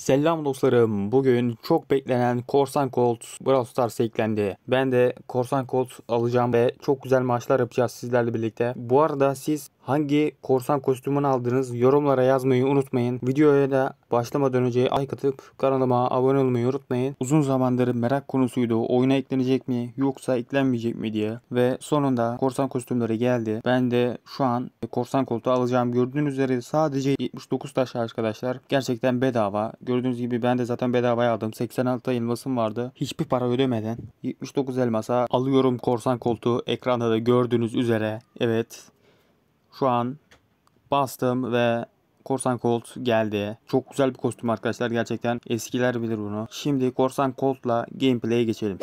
Selam dostlarım. Bugün çok beklenen Korsan Colt Brawl Stars eklendi. Ben de Korsan Colt alacağım ve çok güzel maçlar yapacağız sizlerle birlikte. Bu arada siz Hangi korsan kostümünü aldınız? Yorumlara yazmayı unutmayın. Videoya da başlamadan önce like atıp kanalıma abone olmayı unutmayın. Uzun zamandır merak konusuydu. Oyuna eklenecek mi yoksa eklenmeyecek mi diye. Ve sonunda korsan kostümleri geldi. Ben de şu an korsan koltuğu alacağım. Gördüğünüz üzere sadece 79 taş arkadaşlar. Gerçekten bedava. Gördüğünüz gibi ben de zaten bedavaya aldım. 86 elmasım vardı. Hiçbir para ödemeden 79 elmasa alıyorum korsan koltuğu. Ekranda da gördüğünüz üzere. Evet şu an bastım ve Korsan Colt geldi. Çok güzel bir kostüm arkadaşlar gerçekten. Eskiler bilir bunu. Şimdi Korsan Colt'la gameplay'e geçelim.